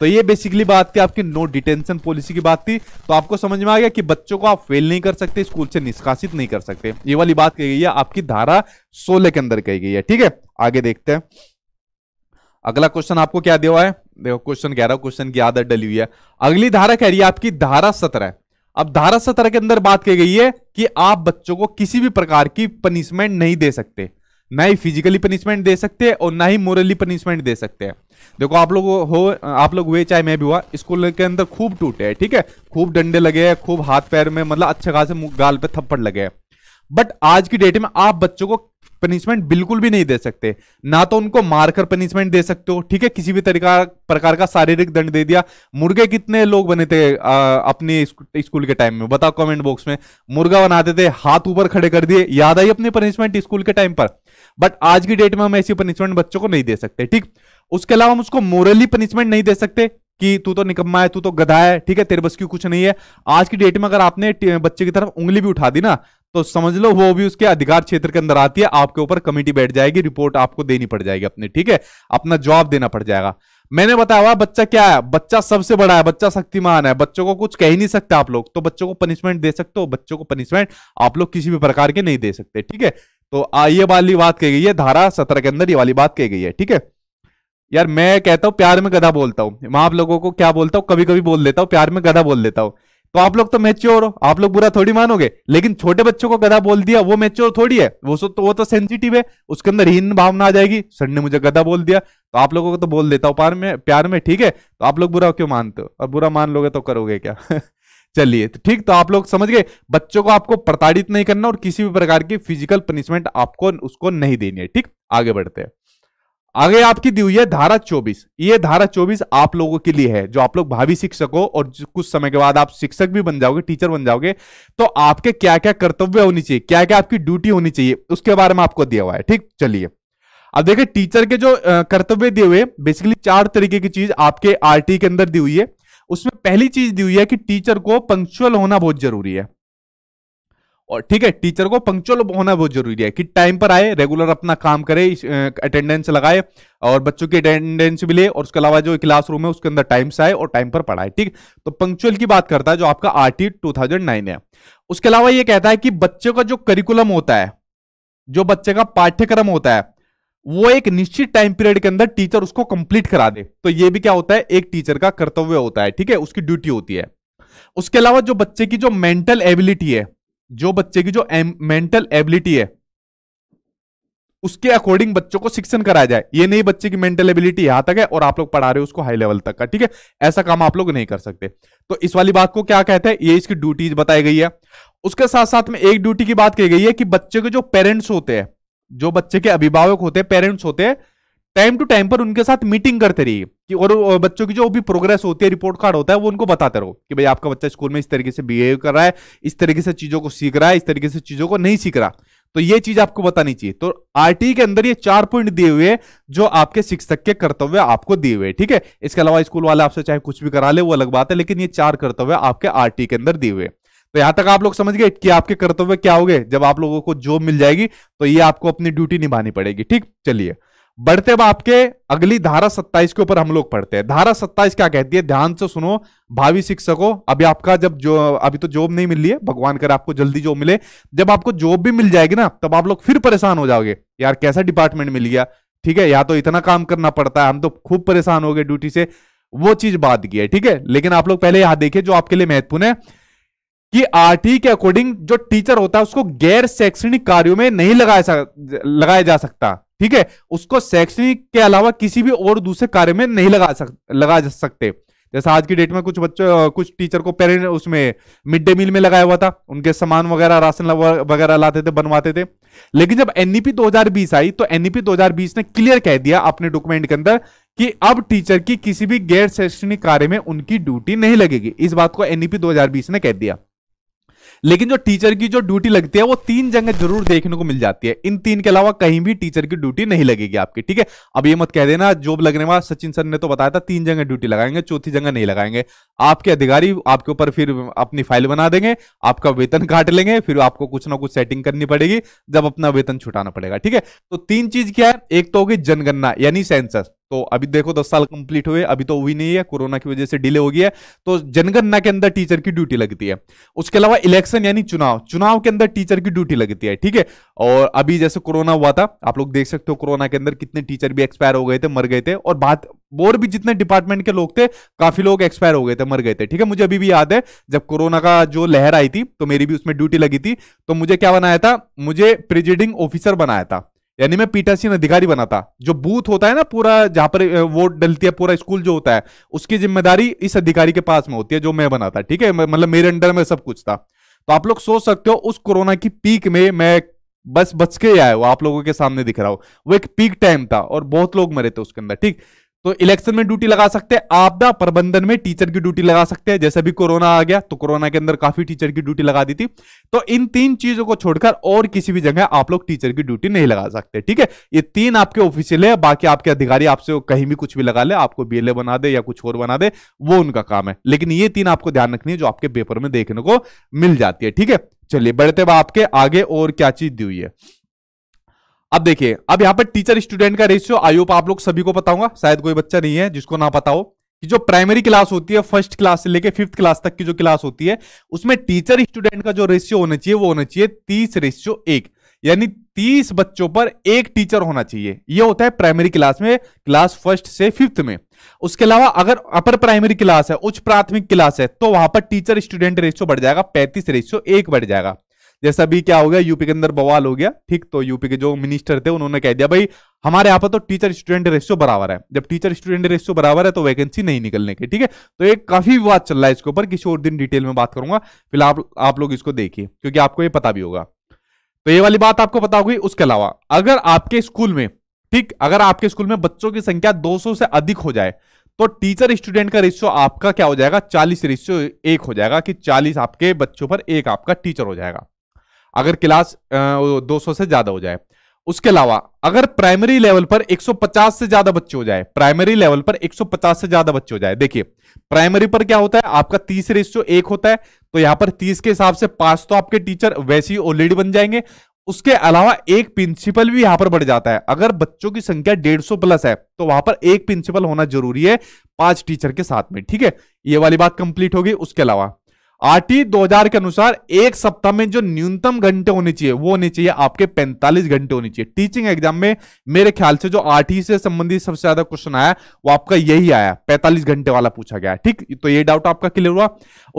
S1: तो ये बेसिकली बात थी आपकी नो डिटेंशन पॉलिसी की बात थी तो आपको समझ में आ गया कि बच्चों को आप फेल नहीं कर सकते स्कूल से निष्कासित नहीं कर सकते ये वाली बात कही गई है आपकी धारा सोलह के अंदर कही गई है ठीक है आगे देखते हैं अगला क्वेश्चन आपको क्या दिया है देखो क्वेश्चन ग्यारह क्वेश्चन की आदत डली हुई है अगली धारा कह रही है आपकी धारा सत्रह अब धारा सत्रह के अंदर बात की गई है कि आप बच्चों को किसी भी प्रकार की पनिशमेंट नहीं दे सकते ना ही फिजिकली पनिशमेंट दे सकते हैं और ना ही मोरली पनिशमेंट दे सकते हैं देखो आप लोग हो आप लोग हुए चाहे मैं भी हुआ स्कूल के अंदर खूब टूटे हैं ठीक है खूब डंडे लगे हैं खूब हाथ पैर में मतलब अच्छे खासे गाल पे थप्पड़ लगे हैं बट आज की डेट में आप बच्चों को पनिशमेंट बिल्कुल भी नहीं दे सकते ना तो उनको मारकर पनिशमेंट दे सकते हो ठीक है किसी भी तरीका प्रकार का शारीरिक दंड दे दिया मुर्गे कितने लोग बने थे आ, अपने स्कूल के टाइम में बताओ कमेंट बॉक्स में मुर्गा बनाते थे हाथ ऊपर खड़े कर दिए याद आई अपनी पनिशमेंट स्कूल के टाइम पर बट आज की डेट में हम ऐसी पनिशमेंट बच्चों को नहीं दे सकते ठीक उसके अलावा हम उसको मोरली पनिशमेंट नहीं दे सकते कि तू तो निकम्मा है तू तो गधा है ठीक है तेरे बस की कुछ नहीं है आज की डेट में अगर आपने बच्चे की तरफ उंगली भी उठा दी ना तो समझ लो वो भी उसके अधिकार क्षेत्र के अंदर आती है आपके ऊपर कमेटी बैठ जाएगी रिपोर्ट आपको देनी पड़ जाएगी अपने ठीक है अपना जवाब देना पड़ जाएगा मैंने बताया हुआ बच्चा क्या है बच्चा सबसे बड़ा है बच्चा शक्तिमान है बच्चों को कुछ कह ही नहीं सकते आप लोग तो बच्चों को पनिशमेंट दे सकते हो बच्चों को पनिशमेंट आप लोग किसी भी प्रकार के नहीं दे सकते ठीक है तो ये वाली बात कही गई है धारा सत्रह के अंदर ये वाली बात कही गई है ठीक है यार मैं कहता हूं प्यार में गधा बोलता हूं मैं आप लोगों को क्या बोलता हूँ कभी कभी बोल देता हूँ प्यार में गधा बोल देता हूं तो आप लोग तो मेच्योर हो आप लोग बुरा थोड़ी मानोगे लेकिन छोटे बच्चों को गधा बोल दिया वो मेच्योर थोड़ी है वो सो तो वो तो सेंसिटिव है उसके अंदर हीन भावना आ जाएगी सर ने मुझे गधा बोल दिया तो आप लोगों को तो बोल देता हूँ में प्यार में ठीक है तो आप लोग बुरा क्यों मानते हो और बुरा मान लोगे तो करोगे क्या चलिए तो ठीक तो आप लोग समझ गए बच्चों को आपको प्रताड़ित नहीं करना और किसी भी प्रकार की फिजिकल पनिशमेंट आपको उसको नहीं देनी है ठीक आगे बढ़ते हैं आगे आपकी दी हुई है धारा 24 ये धारा 24 आप लोगों के लिए है जो आप लोग भावी शिक्षक हो और कुछ समय के बाद आप शिक्षक भी बन जाओगे टीचर बन जाओगे तो आपके क्या क्या कर्तव्य होनी चाहिए क्या क्या आपकी ड्यूटी होनी चाहिए उसके बारे में आपको दिया हुआ है ठीक चलिए अब देखिए टीचर के जो कर्तव्य दिए हुए बेसिकली चार तरीके की चीज आपके आर के अंदर दी हुई है उसमें पहली चीज दी हुई है कि टीचर को पंक्चुअल होना बहुत जरूरी है और ठीक है टीचर को पंक्चुअल होना बहुत जरूरी है कि टाइम पर आए रेगुलर अपना काम करे अटेंडेंस लगाए और बच्चों की अटेंडेंस भी ले और उसके अलावा जो क्लासरूम है उसके अंदर टाइम से आए और टाइम पर पढ़ाए ठीक तो पंक्चुअल की बात करता है जो आपका आर टी है उसके अलावा यह कहता है कि बच्चे का जो करिकुलम होता है जो बच्चे का पाठ्यक्रम होता है वो एक निश्चित टाइम पीरियड के अंदर टीचर उसको कंप्लीट करा दे तो ये भी क्या होता है एक टीचर का कर्तव्य होता है ठीक है उसकी ड्यूटी होती है उसके अलावा जो बच्चे की जो मेंटल एबिलिटी है जो बच्चे की जो मेंटल एबिलिटी है उसके अकॉर्डिंग बच्चों को शिक्षण कराया जाए ये नहीं बच्चे की मेंटल एबिलिटी यहां तक है और आप लोग पढ़ा रहे हो उसको हाई लेवल तक का ठीक है ऐसा काम आप लोग नहीं कर सकते तो इस वाली बात को क्या कहते हैं ये इसकी ड्यूटीज बताई गई है उसके साथ साथ में एक ड्यूटी की बात कही गई है कि बच्चे के जो पेरेंट्स होते हैं जो बच्चे के अभिभावक होते हैं पेरेंट्स होते हैं टाइम टू टाइम पर उनके साथ मीटिंग करते रहिए कि और बच्चों की जो भी प्रोग्रेस होती है रिपोर्ट कार्ड होता है वो उनको बताते रहो कि भाई आपका बच्चा स्कूल में इस तरीके से बिहेव कर रहा है इस तरीके से चीजों को सीख रहा है इस तरीके से चीजों को नहीं सीख रहा तो ये चीज आपको बतानी चाहिए तो आर के अंदर ये चार पॉइंट दिए हुए जो आपके शिक्षक के कर्तव्य आपको दिए हुए ठीक है इसके अलावा स्कूल वाले आपसे चाहे कुछ भी करा ले वो अलग बात है लेकिन ये चार कर्तव्य आपके आर के अंदर दिए हुए तो यहां तक आप लोग समझ गए कि आपके कर्तव्य क्या हो जब आप लोगों को जॉब मिल जाएगी तो ये आपको अपनी ड्यूटी निभानी पड़ेगी ठीक चलिए बढ़ते बाप आपके अगली धारा सत्ताईस के ऊपर हम लोग पढ़ते हैं धारा सत्ताईस क्या कहती है ध्यान से सुनो भावी शिक्षकों अभी आपका जब जो अभी तो जॉब नहीं मिल रही है भगवान करे आपको जल्दी जॉब मिले जब आपको जॉब भी मिल जाएगी ना तब आप लोग फिर परेशान हो जाओगे यार कैसा डिपार्टमेंट मिल गया ठीक है या तो इतना काम करना पड़ता है हम तो खूब परेशान हो गए ड्यूटी से वो चीज बात की है ठीक है लेकिन आप लोग पहले यहां देखिए जो आपके लिए महत्वपूर्ण है कि आरटी के अकॉर्डिंग जो टीचर होता है उसको गैर शैक्षणिक कार्यों में नहीं लगाया लगाया जा सकता ठीक है उसको शैक्षणिक के अलावा किसी भी और दूसरे कार्य में नहीं लगा सक लगा सकते जैसे आज की डेट में कुछ बच्चों कुछ टीचर को पेरेंट उसमें मिड डे मील में लगाया हुआ था उनके सामान वगैरह राशन वगैरह लाते थे बनवाते थे लेकिन जब एनईपी e 2020 आई तो एनईपी e 2020 ने क्लियर कह दिया अपने डॉक्यूमेंट के अंदर कि अब टीचर की किसी भी गैर शैक्षणिक कार्य में उनकी ड्यूटी नहीं लगेगी इस बात को एनईपी e दो ने कह दिया लेकिन जो टीचर की जो ड्यूटी लगती है वो तीन जगह जरूर देखने को मिल जाती है इन तीन के अलावा कहीं भी टीचर की ड्यूटी नहीं लगेगी आपकी ठीक है अब ये मत कह देना जॉब लगने वाला सचिन सर ने तो बताया था तीन जगह ड्यूटी लगाएंगे चौथी जगह नहीं लगाएंगे आपके अधिकारी आपके ऊपर फिर अपनी फाइल बना देंगे आपका वेतन काट लेंगे फिर आपको कुछ ना कुछ सेटिंग करनी पड़ेगी जब अपना वेतन छुटाना पड़ेगा ठीक है तो तीन चीज क्या है एक तो होगी जनगणना यानी सेंसस तो अभी देखो दस साल कंप्लीट हुए अभी तो हुई नहीं है कोरोना की वजह से डिले हो गई है तो जनगणना के अंदर टीचर की ड्यूटी लगती है उसके अलावा इलेक्शन यानी चुनाव चुनाव के अंदर टीचर की ड्यूटी लगती है ठीक है और अभी जैसे कोरोना हुआ था आप लोग देख सकते हो कोरोना के अंदर कितने टीचर भी एक्सपायर हो गए थे मर गए थे और बात और भी जितने डिपार्टमेंट के लोग थे काफी लोग एक्सपायर हो गए थे मर गए थे ठीक है मुझे अभी भी याद है जब कोरोना का जो लहर आई थी तो मेरी भी उसमें ड्यूटी लगी थी तो मुझे क्या बनाया था मुझे प्रिजिडिंग ऑफिसर बनाया था यानी मैं पीटासीन अधिकारी बना था जो बूथ होता है ना पूरा जहां पर वोट डलती है पूरा स्कूल जो होता है उसकी जिम्मेदारी इस अधिकारी के पास में होती है जो मैं बनाता ठीक है मतलब मेरे अंडर में सब कुछ था तो आप लोग सोच सकते हो उस कोरोना की पीक में मैं बस बच के आया हूं आप लोगों के सामने दिख रहा हूं वो एक पीक टाइम था और बहुत लोग मरे थे उसके अंदर ठीक तो इलेक्शन में ड्यूटी लगा सकते हैं आपदा प्रबंधन में टीचर की ड्यूटी लगा सकते हैं जैसे भी कोरोना आ गया तो कोरोना के अंदर काफी टीचर की ड्यूटी लगा दी थी तो इन तीन चीजों को छोड़कर और किसी भी जगह आप लोग टीचर की ड्यूटी नहीं लगा सकते ठीक है ये तीन आपके ऑफिशियल है बाकी आपके अधिकारी आपसे कहीं भी कुछ भी लगा ले आपको बी बना दे या कुछ और बना दे वो उनका काम है लेकिन ये तीन आपको ध्यान रखनी है जो आपके पेपर में देखने को मिल जाती है ठीक है चलिए बढ़ते हुए आपके आगे और क्या चीज दी हुई है अब देखिए अब यहाँ पर टीचर स्टूडेंट का रेशियो आई होप आप लोग सभी को बताऊंगा शायद कोई बच्चा नहीं है जिसको ना पता हो कि जो प्राइमरी क्लास होती है फर्स्ट क्लास से लेके फिफ्थ क्लास तक की जो क्लास होती है उसमें टीचर स्टूडेंट का जो रेशियो होना चाहिए वो होना चाहिए तीस रेशियो एक यानी तीस बच्चों पर एक टीचर होना चाहिए यह होता है प्राइमरी क्लास में क्लास फर्स्ट से फिफ्थ में उसके अलावा अगर अपर प्राइमरी क्लास है उच्च प्राथमिक क्लास है तो वहां पर टीचर स्टूडेंट रेशियो बढ़ जाएगा पैंतीस रेशियो एक बढ़ जाएगा जैसा भी क्या हो गया यूपी के अंदर बवाल हो गया ठीक तो यूपी के जो मिनिस्टर थे उन्होंने कह दिया भाई हमारे यहाँ पर तो टीचर स्टूडेंट रेशियो बराबर है जब टीचर स्टूडेंट रेशियो बराबर है तो वैकेंसी नहीं निकलने की ठीक है तो एक काफी विवाद चल रहा है इसके ऊपर किसी और दिन डिटेल में बात करूंगा फिलहाल आप लोग इसको देखिए क्योंकि आपको ये पता भी होगा तो ये वाली बात आपको पता होगी उसके अलावा अगर आपके स्कूल में ठीक अगर आपके स्कूल में बच्चों की संख्या दो से अधिक हो जाए तो टीचर स्टूडेंट का रेशियो आपका क्या हो जाएगा 40 रेशियो एक हो जाएगा कि 40 आपके बच्चों पर एक आपका टीचर हो जाएगा अगर क्लास दो सौ से ज्यादा हो जाए उसके अलावा अगर प्राइमरी लेवल पर 150 से ज्यादा बच्चे हो जाए प्राइमरी लेवल पर 150 से ज्यादा बच्चे हो जाए देखिए प्राइमरी पर क्या होता है आपका तीस रेशियो एक होता है तो यहां पर तीस के हिसाब से पांच तो आपके टीचर वैसे ही ऑलरेडी बन जाएंगे उसके अलावा एक प्रिंसिपल भी यहां पर बढ़ जाता है अगर बच्चों की संख्या डेढ़ सौ प्लस है तो वहां पर एक प्रिंसिपल होना जरूरी है पांच टीचर के साथ में ठीक है ये वाली बात कंप्लीट होगी उसके अलावा आरटी 2000 के अनुसार एक सप्ताह में जो न्यूनतम घंटे होने चाहिए वो होने चाहिए आपके 45 घंटे होने चाहिए टीचिंग एग्जाम में मेरे ख्याल से जो आरटी से संबंधित सबसे ज्यादा क्वेश्चन आया वो आपका यही आया 45 घंटे वाला पूछा गया ठीक तो ये डाउट आपका क्लियर हुआ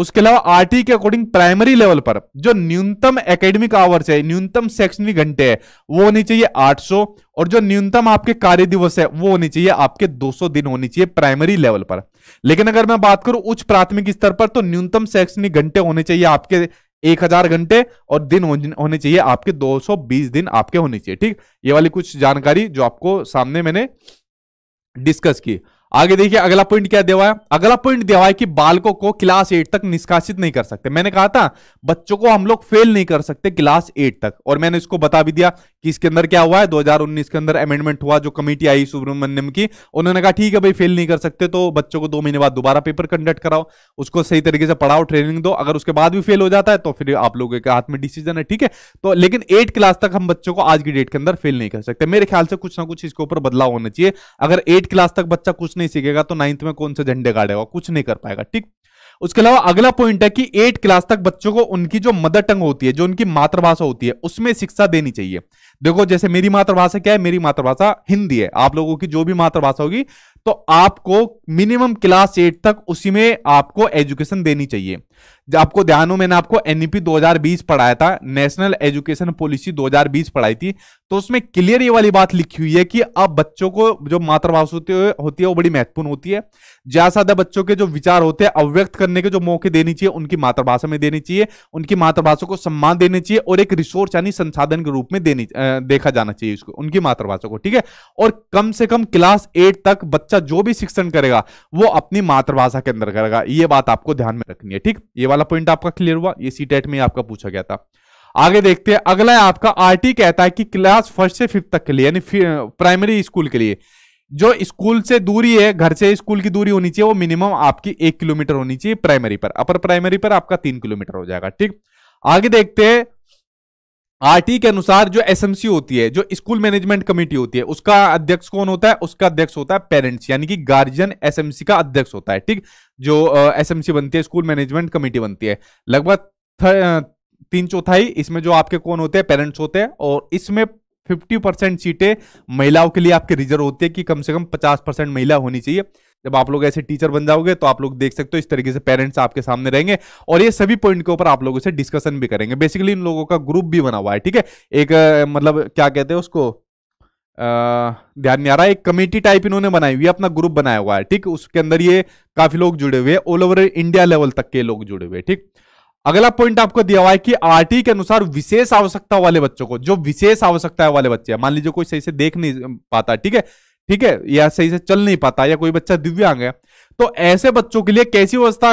S1: उसके अलावा आरटी के अकॉर्डिंग प्राइमरी लेवल पर जो न्यूनतम एकेडमिक आवर्स है न्यूनतम शैक्षणिक घंटे है वो होने चाहिए आठ और जो न्यूनतम आपके कार्य दिवस है वो होने चाहिए आपके दो दिन होने चाहिए प्राइमरी लेवल पर लेकिन अगर मैं बात करूं उच्च प्राथमिक स्तर पर तो न्यूनतम शैक्षणिक घंटे होने चाहिए आपके एक हजार घंटे और दिन होने चाहिए आपके 220 दिन आपके होने चाहिए ठीक ये वाली कुछ जानकारी जो आपको सामने मैंने डिस्कस की आगे देखिए अगला पॉइंट क्या देवा है अगला पॉइंट देवा है कि बालकों को क्लास एट तक निष्कासित नहीं कर सकते मैंने कहा था बच्चों को हम लोग फेल नहीं कर सकते क्लास एट तक और मैंने इसको बता भी दिया कि इसके अंदर क्या हुआ है 2019 के अंदर अमेंडमेंट हुआ जो कमेटी आई सुब्रमण्यम की उन्होंने कहा ठीक है भाई फेल नहीं कर सकते तो बच्चों को दो महीने बाद दोबारा पेपर कंडक्ट कराओ उसको सही तरीके से पढ़ाओ ट्रेनिंग दो अगर उसके बाद भी फेल हो जाता है तो फिर आप लोगों के हाथ में डिसीजन है ठीक है तो लेकिन एट क्लास तक हम बच्चों को आज की डेट के अंदर फेल नहीं कर सकते मेरे ख्याल से कुछ ना कुछ इसके ऊपर बदलाव होना चाहिए अगर एट क्लास तक बच्चा कुछ नहीं सीखेगा तो नाइन्थ में कौन से झंडे गाड़ेगा कुछ नहीं कर पाएगा ठीक उसके अलावा अगला पॉइंट है कि एट क्लास तक बच्चों को उनकी जो मदर टंग होती है जो उनकी मातृभाषा होती है उसमें शिक्षा देनी चाहिए देखो जैसे मेरी मातृभाषा क्या है मेरी मातृभाषा हिंदी है आप लोगों की जो भी मातृभाषा होगी तो आपको मिनिमम क्लास एट तक उसी में आपको एजुकेशन देनी चाहिए आपको ध्यान हो मैंने आपको एनईपी e 2020 पढ़ाया था नेशनल एजुकेशन पॉलिसी 2020 पढ़ाई थी तो उसमें क्लियर ये वाली बात लिखी हुई है कि अब बच्चों को जो मातृभाषा होती है होती है वो बड़ी महत्वपूर्ण होती है ज्यादा ज्यादा बच्चों के जो विचार होते हैं अव्यक्त करने के जो मौके देने चाहिए उनकी मातृभाषा में देनी चाहिए उनकी मातृभाषा को सम्मान देनी चाहिए और एक रिसोर्स यानी संसाधन के रूप में देनी आ, देखा जाना चाहिए उसको उनकी मातृभाषा को ठीक है और कम से कम क्लास एट तक बच्चा जो भी शिक्षण करेगा वो अपनी मातृभाषा के अंदर करेगा ये बात आपको ध्यान में रखनी है ठीक ये वाला पॉइंट आपका क्लियर हुआ ये सी e में आपका पूछा गया था आगे देखते हैं अगला है आपका आरटी कहता है कि क्लास फर्स्ट से फिफ्थ तक के लिए यानी प्राइमरी स्कूल के लिए जो स्कूल से दूरी है घर से स्कूल की दूरी होनी चाहिए वो मिनिमम आपकी एक किलोमीटर होनी चाहिए प्राइमरी पर अपर प्राइमरी पर आपका तीन किलोमीटर हो जाएगा ठीक आगे देखते हैं आरटी के अनुसार जो एसएमसी होती है जो स्कूल मैनेजमेंट कमेटी होती है उसका अध्यक्ष कौन होता है उसका अध्यक्ष होता है पेरेंट्स यानी कि गार्जियन एसएमसी का अध्यक्ष होता है ठीक जो एसएमसी बनती है स्कूल मैनेजमेंट कमेटी बनती है लगभग तीन चौथाई इसमें जो आपके कौन होते हैं पेरेंट्स होते हैं और इसमें 50 परसेंट सीटें महिलाओं के लिए आपके रिजर्व होती है कि कम से कम 50 परसेंट महिला होनी चाहिए जब आप लोग ऐसे टीचर बन जाओगे तो आप लोग देख सकते हो इस तरीके से पेरेंट्स आपके सामने रहेंगे और ये सभी पॉइंट के ऊपर आप लोगों से डिस्कशन भी करेंगे बेसिकली इन लोगों का ग्रुप भी बना हुआ है ठीक है एक मतलब क्या कहते हैं उसको ध्यान नहीं आ रहा है एक कमेटी टाइप इन्होंने बनाई हुई है अपना ग्रुप बनाया हुआ है ठीक उसके अंदर ये काफी लोग जुड़े हुए हैं ऑल ओवर इंडिया लेवल तक के लोग जुड़े हुए हैं ठीक अगला पॉइंट आपको दिया हुआ है कि आरटी के अनुसार विशेष आवश्यकता वाले बच्चों को जो विशेष आवश्यकता वाले बच्चे हैं मान लीजिए कोई सही से देख नहीं पाता ठीक है ठीक है या सही से चल नहीं पाता या कोई बच्चा दिव्यांग है तो ऐसे बच्चों के लिए कैसी व्यवस्था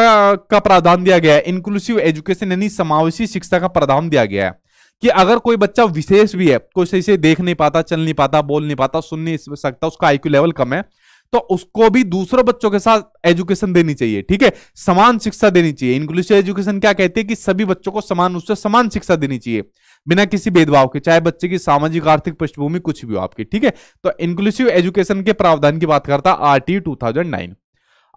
S1: का प्रावधान दिया गया है इंक्लूसिव एजुकेशन यानी समावेशी शिक्षा का प्रावधान दिया गया है कि अगर कोई बच्चा विशेष भी है कोई सही से देख नहीं पाता चल नहीं पाता बोल नहीं पाता सुन नहीं सकता उसका आईक्यू लेवल कम है तो उसको भी दूसरों बच्चों के साथ एजुकेशन देनी चाहिए ठीक है समान शिक्षा देनी चाहिए इंक्लूसिव एजुकेशन क्या कहती है कि सभी बच्चों को समान रूप से समान शिक्षा देनी चाहिए बिना किसी भेदभाव के चाहे बच्चे की सामाजिक आर्थिक पृष्ठभूमि कुछ भी हो आपकी ठीक है तो इंक्लूसिव एजुकेशन के प्रावधान की बात करता आर टी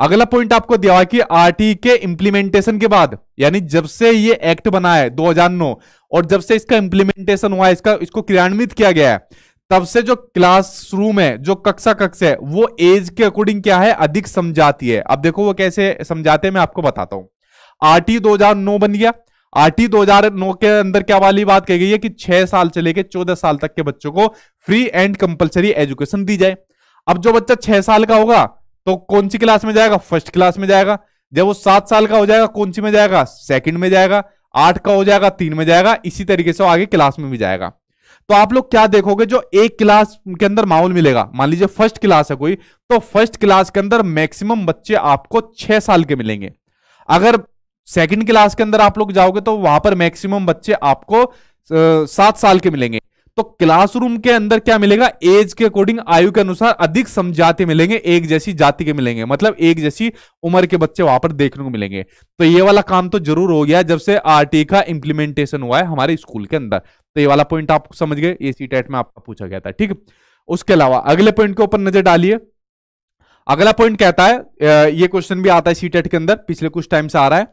S1: अगला पॉइंट आपको दिया हुआ कि आरटी के इंप्लीमेंटेशन के बाद यानी जब से ये एक्ट बना है 2009 और जब से इसका इंप्लीमेंटेशन हुआ है इसका इसको क्रियान्वित किया गया है तब से जो क्लासरूम है जो कक्षा कक्ष है वो एज के अकॉर्डिंग क्या है अधिक समझाती है अब देखो वो कैसे समझाते हैं मैं आपको बताता हूं आरटी 2009 बन गया आरटी 2009 के अंदर क्या वाली बात कही गई है कि छह साल से लेकर चौदह साल तक के बच्चों को फ्री एंड कंपलसरी एजुकेशन दी जाए अब जो बच्चा छह साल का होगा तो कौन सी क्लास में जाएगा फर्स्ट क्लास में जाएगा जब वो सात साल का हो जाएगा कौन सी में जाएगा सेकंड में जाएगा आठ का हो जाएगा तीन में जाएगा इसी तरीके से आगे क्लास में भी जाएगा तो आप लोग क्या देखोगे जो एक क्लास के अंदर माहौल मिलेगा मान लीजिए फर्स्ट क्लास है कोई तो फर्स्ट क्लास के अंदर मैक्सिमम बच्चे आपको छह साल के मिलेंगे अगर सेकंड क्लास के अंदर आप लोग जाओगे तो वहां पर मैक्सिमम बच्चे आपको सात साल के मिलेंगे तो क्लासरूम के अंदर क्या मिलेगा एज के अकॉर्डिंग आयु के अनुसार अधिक समझाते मिलेंगे एक जैसी जाति के मिलेंगे मतलब एक जैसी उम्र के बच्चे वहां पर देखने को मिलेंगे तो ये वाला काम तो जरूर हो गया जब से आरटी का इंप्लीमेंटेशन हुआ है हमारे स्कूल के अंदर तो ये वाला पॉइंट आप समझ गए एसी टेट e में आपका पूछा गया था ठीक उसके अलावा अगले पॉइंट के ऊपर नजर डालिए अगला पॉइंट कहता है ये क्वेश्चन भी आता है सीटेट e के अंदर पिछले कुछ टाइम से आ रहा है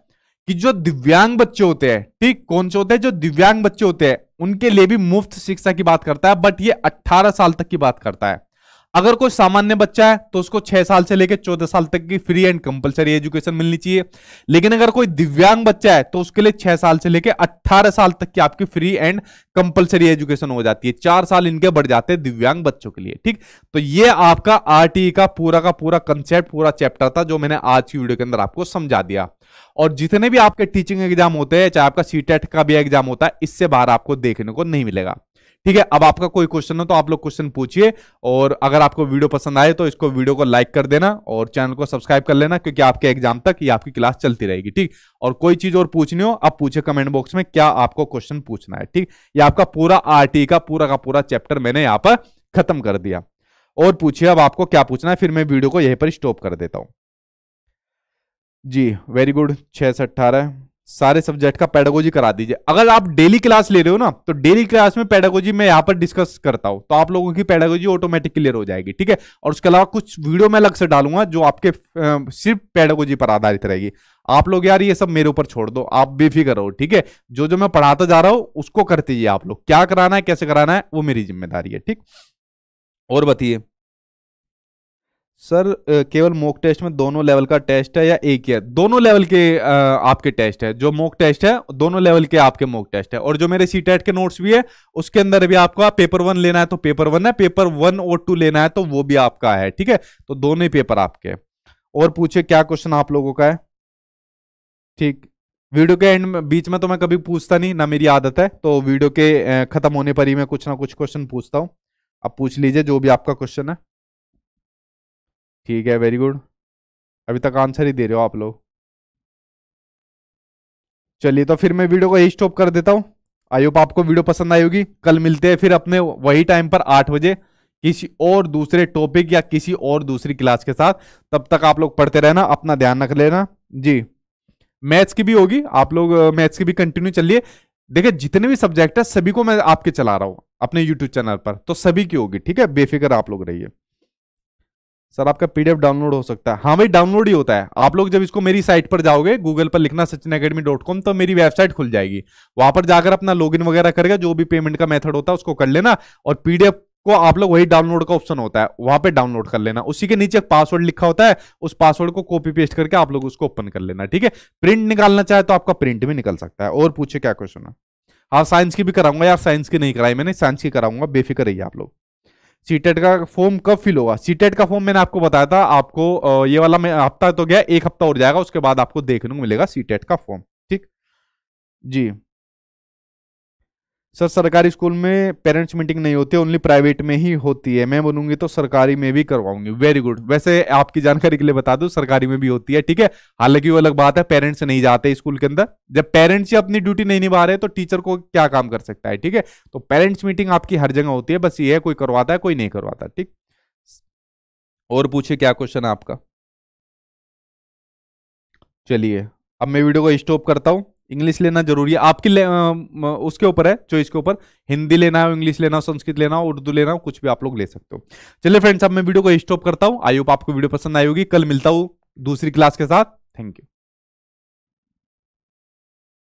S1: कि जो दिव्यांग बच्चे होते हैं ठीक कौन से होते हैं जो दिव्यांग बच्चे होते हैं उनके लिए भी मुफ्त शिक्षा की बात करता है बट ये 18 साल तक की बात करता है अगर कोई सामान्य बच्चा है तो उसको छह साल से लेकर चौदह साल तक की फ्री एंड कंपलसरी एजुकेशन मिलनी चाहिए लेकिन अगर कोई दिव्यांग बच्चा है तो उसके लिए छह साल से लेकर अट्ठारह साल तक की आपकी फ्री एंड कंपलसरी एजुकेशन हो जाती है चार साल इनके बढ़ जाते हैं दिव्यांग बच्चों के लिए ठीक तो ये आपका आरटीई e का पूरा का पूरा कंसेप्ट पूरा चैप्टर था जो मैंने आज की वीडियो के अंदर आपको समझा दिया और जितने भी आपके टीचिंग एग्जाम होते हैं चाहे आपका सीटेट e का भी एग्जाम होता है इससे बाहर आपको देखने को नहीं मिलेगा ठीक है अब आपका कोई क्वेश्चन हो तो आप लोग क्वेश्चन पूछिए और अगर आपको वीडियो पसंद आए तो इसको वीडियो को लाइक कर देना और चैनल को सब्सक्राइब कर लेना क्योंकि आपके एग्जाम तक ये आपकी क्लास चलती रहेगी ठीक और कोई चीज और पूछनी हो आप पूछे कमेंट बॉक्स में क्या आपको क्वेश्चन पूछना है ठीक ये आपका पूरा आर का पूरा का पूरा चैप्टर मैंने यहाँ पर खत्म कर दिया और पूछिए अब आपको क्या पूछना है फिर मैं वीडियो को यहीं पर स्टॉप कर देता हूं जी वेरी गुड छह से अट्ठारह सारे सब्जेक्ट का पेडागोजी करा दीजिए अगर आप डेली क्लास ले रहे हो ना तो डेली क्लास में पेडागोजी मैं यहाँ पर डिस्कस करता हूँ तो आप लोगों की पेडागोजी ऑटोमेटिक क्लियर हो जाएगी ठीक है और उसके अलावा कुछ वीडियो मैं अलग से डालूंगा जो आपके सिर्फ पेडागोजी पर आधारित रहेगी आप लोग यार ये सब मेरे ऊपर छोड़ दो आप बेफिक्र रहो ठीक है जो जो मैं पढ़ाता जा रहा हूँ उसको करते जाइए आप लोग क्या कराना है कैसे कराना है वो मेरी जिम्मेदारी है ठीक और बताइए सर केवल मॉक टेस्ट में दोनों लेवल का टेस्ट है या एक ही है दोनों लेवल के आपके टेस्ट है जो मॉक टेस्ट है दोनों लेवल के आपके मॉक टेस्ट है और जो मेरे सी टेट के नोट्स भी है उसके अंदर भी आपका पेपर वन लेना है तो पेपर वन है पेपर वन और टू लेना है तो वो भी आपका है ठीक है तो दोनों ही पेपर आपके और पूछे क्या क्वेश्चन आप लोगों का है ठीक वीडियो के एंड में बीच में तो मैं कभी पूछता नहीं ना मेरी आदत है तो वीडियो के खत्म होने पर ही मैं कुछ ना कुछ क्वेश्चन पूछता हूँ आप पूछ लीजिए जो भी आपका क्वेश्चन है ठीक है वेरी गुड अभी तक आंसर ही दे रहे हो आप लोग चलिए तो फिर मैं वीडियो को यही स्टॉप कर देता हूँ आई होप आपको वीडियो पसंद आई होगी कल मिलते हैं फिर अपने वही टाइम पर आठ बजे किसी और दूसरे टॉपिक या किसी और दूसरी क्लास के साथ तब तक आप लोग पढ़ते रहना अपना ध्यान रख लेना जी मैथ्स की भी होगी आप लोग मैथ्स की भी कंटिन्यू चलिए देखिए जितने भी सब्जेक्ट है सभी को मैं आपके चला रहा हूँ अपने यूट्यूब चैनल पर तो सभी की होगी ठीक है बेफिक्र आप लोग रहिए सर आपका पीडीएफ डाउनलोड हो सकता है हाँ भाई डाउनलोड ही होता है आप लोग जब इसको मेरी साइट पर जाओगे गूगल पर लिखना सचिन अकेडमी डॉट कॉम तो मेरी वेबसाइट खुल जाएगी वहां पर जाकर अपना लॉगिन वगैरह करेगा जो भी पेमेंट का मेथड होता है उसको कर लेना और पीडीएफ को आप लोग वही डाउनलोड का ऑप्शन होता है वहां पे डाउनलोड कर लेना उसी के नीचे पासवर्ड लिखा होता है उस पासवर्ड को कॉपी पेस्ट करके आप लोग उसको ओपन कर लेना ठीक है प्रिंट निकालना चाहे तो आपका प्रिंट भी निकल सकता है और पूछे क्या क्वेश्चन है हाँ साइंस की भी कराऊंगा यार साइंस की नहीं कराई मैंने साइंस की कराऊंगा बेफिक्र रही आप लोग सीटेट e का फॉर्म कब फिल होगा सीटेट e का फॉर्म मैंने आपको बताया था आपको ये वाला मैं हफ्ता तो गया एक हफ्ता और जाएगा उसके बाद आपको देखने को मिलेगा सीटेट e का फॉर्म ठीक जी सर सरकारी स्कूल में पेरेंट्स मीटिंग नहीं होती ओनली प्राइवेट में ही होती है मैं बोलूंगी तो सरकारी में भी करवाऊंगी वेरी गुड वैसे आपकी जानकारी के लिए बता दूं सरकारी में भी होती है ठीक है हालांकि वो अलग बात है पेरेंट्स नहीं जाते स्कूल के अंदर जब पेरेंट्स ही अपनी ड्यूटी नहीं निभा रहे तो टीचर को क्या काम कर सकता है ठीक है तो पेरेंट्स मीटिंग आपकी हर जगह होती है बस ये कोई करवाता है कोई नहीं करवाता ठीक और पूछे क्या क्वेश्चन है आपका चलिए अब मैं वीडियो को स्टॉप करता हूं इंग्लिश लेना जरूरी है आपकी ले, उसके ऊपर है चॉइस के ऊपर हिंदी लेना हो इंग्लिश लेना हो संस्कृत लेना हो उर्दू लेना हो कुछ भी आप लोग ले सकते हो चलिए फ्रेंड्स अब मैं वीडियो को स्टॉप करता हूँ आई होप आपको वीडियो पसंद आई होगी कल मिलता हूँ दूसरी क्लास के साथ थैंक यू